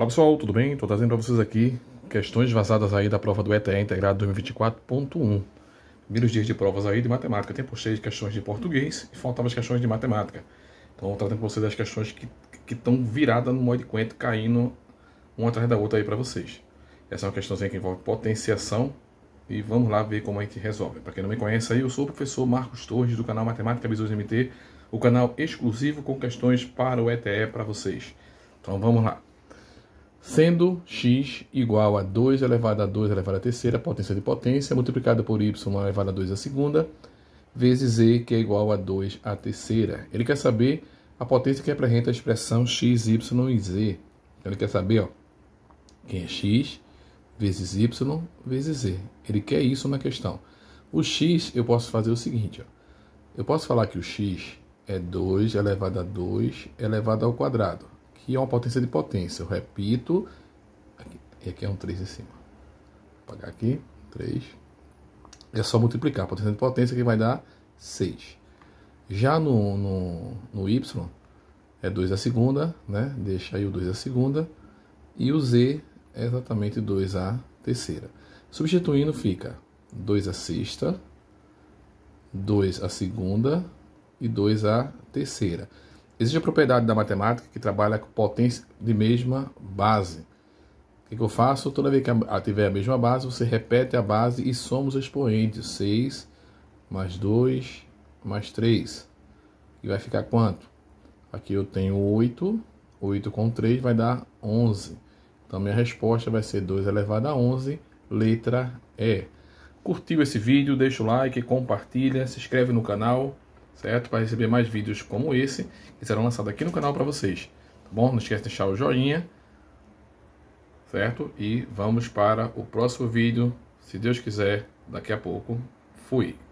Olá pessoal, tudo bem? Estou trazendo para vocês aqui questões vazadas aí da prova do ETE Integrado 2024.1. Primeiros dias de provas aí de matemática. Tempo cheio de questões de português e faltavam as questões de matemática. Então, trazendo para vocês as questões que estão viradas no modo de quente, caindo uma atrás da outra aí para vocês. Essa é uma questão que envolve potenciação e vamos lá ver como a é gente resolve. Para quem não me conhece aí, eu sou o professor Marcos Torres do canal Matemática Visões MT, o canal exclusivo com questões para o ETE para vocês. Então, vamos lá sendo x igual a 2 elevado a 2 elevado a terceira, potência de potência, multiplicado por y elevado a 2 a segunda, vezes z que é igual a 2 a terceira. Ele quer saber a potência que representa a expressão x, y e z. Ele quer saber ó, quem é x vezes y vezes z. Ele quer isso na questão. O x, eu posso fazer o seguinte, ó. eu posso falar que o x é 2 elevado a 2 elevado ao quadrado que é uma potência de potência. Eu repito, aqui, e aqui é um 3 em cima. Vou apagar aqui, 3. É só multiplicar potência de potência que vai dar 6. Já no, no, no Y, é 2 a segunda, né? Deixa aí o 2 a segunda. E o Z é exatamente 2 a terceira. Substituindo fica 2 a sexta, 2 a segunda e 2 a terceira. Existe a propriedade da matemática que trabalha com potência de mesma base. O que, eu faço? Toda vez que tiver a mesma base, você repete a base e soma os expoentes. 6 mais 2 mais 3. E vai ficar quanto? Aqui eu tenho 8. 8 com 3 vai dar 11. Então, minha resposta vai ser 2 elevado a 11, letra E. Curtiu esse vídeo? Deixa o like, compartilha, se inscreve no canal certo? Para receber mais vídeos como esse, que serão lançados aqui no canal para vocês, tá bom? Não esquece de deixar o joinha, certo? E vamos para o próximo vídeo, se Deus quiser, daqui a pouco. Fui!